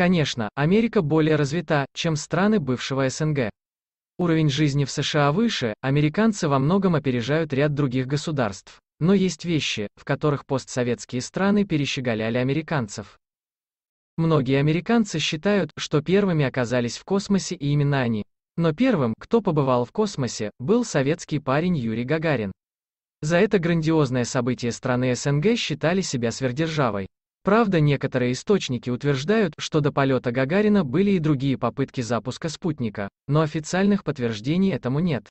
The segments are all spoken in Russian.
Конечно, Америка более развита, чем страны бывшего СНГ. Уровень жизни в США выше, американцы во многом опережают ряд других государств. Но есть вещи, в которых постсоветские страны перещеголяли американцев. Многие американцы считают, что первыми оказались в космосе и именно они. Но первым, кто побывал в космосе, был советский парень Юрий Гагарин. За это грандиозное событие страны СНГ считали себя сверхдержавой. Правда, некоторые источники утверждают, что до полета Гагарина были и другие попытки запуска спутника, но официальных подтверждений этому нет.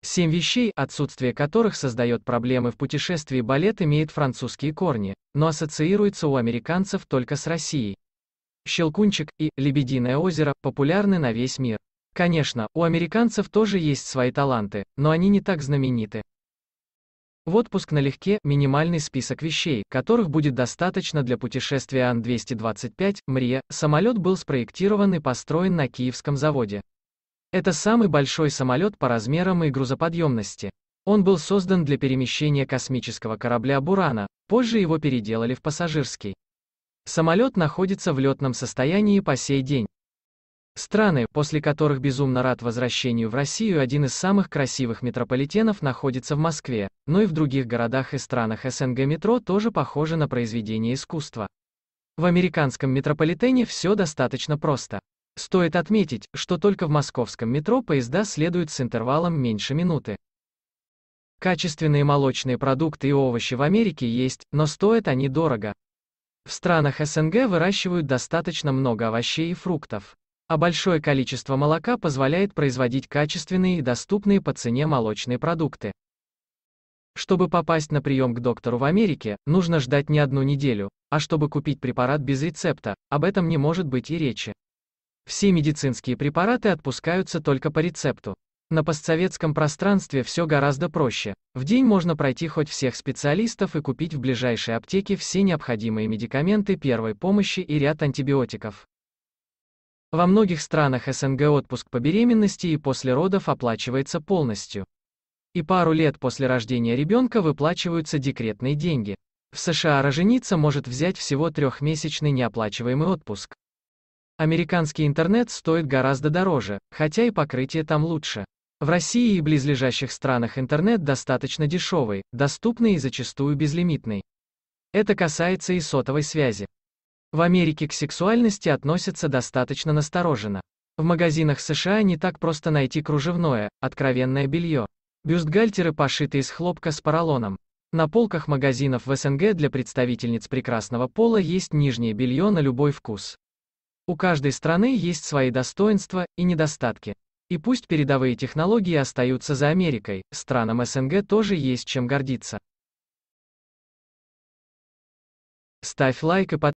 Семь вещей, отсутствие которых создает проблемы в путешествии балет имеет французские корни, но ассоциируется у американцев только с Россией. Щелкунчик и «Лебединое озеро» популярны на весь мир. Конечно, у американцев тоже есть свои таланты, но они не так знамениты. В отпуск налегке – минимальный список вещей, которых будет достаточно для путешествия Ан-225, МРИЯ. Самолет был спроектирован и построен на Киевском заводе. Это самый большой самолет по размерам и грузоподъемности. Он был создан для перемещения космического корабля «Бурана», позже его переделали в пассажирский. Самолет находится в летном состоянии по сей день. Страны, после которых безумно рад возвращению в Россию один из самых красивых метрополитенов находится в Москве, но и в других городах и странах СНГ метро тоже похоже на произведение искусства. В американском метрополитене все достаточно просто. Стоит отметить, что только в московском метро поезда следуют с интервалом меньше минуты. Качественные молочные продукты и овощи в Америке есть, но стоят они дорого. В странах СНГ выращивают достаточно много овощей и фруктов а большое количество молока позволяет производить качественные и доступные по цене молочные продукты. Чтобы попасть на прием к доктору в Америке, нужно ждать не одну неделю, а чтобы купить препарат без рецепта, об этом не может быть и речи. Все медицинские препараты отпускаются только по рецепту. На постсоветском пространстве все гораздо проще. В день можно пройти хоть всех специалистов и купить в ближайшей аптеке все необходимые медикаменты первой помощи и ряд антибиотиков. Во многих странах СНГ отпуск по беременности и после родов оплачивается полностью. И пару лет после рождения ребенка выплачиваются декретные деньги. В США роженица может взять всего трехмесячный неоплачиваемый отпуск. Американский интернет стоит гораздо дороже, хотя и покрытие там лучше. В России и близлежащих странах интернет достаточно дешевый, доступный и зачастую безлимитный. Это касается и сотовой связи. В Америке к сексуальности относятся достаточно настороженно. В магазинах США не так просто найти кружевное, откровенное белье. Бюстгальтеры пошиты из хлопка с поролоном. На полках магазинов в СНГ для представительниц прекрасного пола есть нижнее белье на любой вкус. У каждой страны есть свои достоинства и недостатки. И пусть передовые технологии остаются за Америкой, странам СНГ тоже есть чем гордиться. Ставь лайк и подписывайся.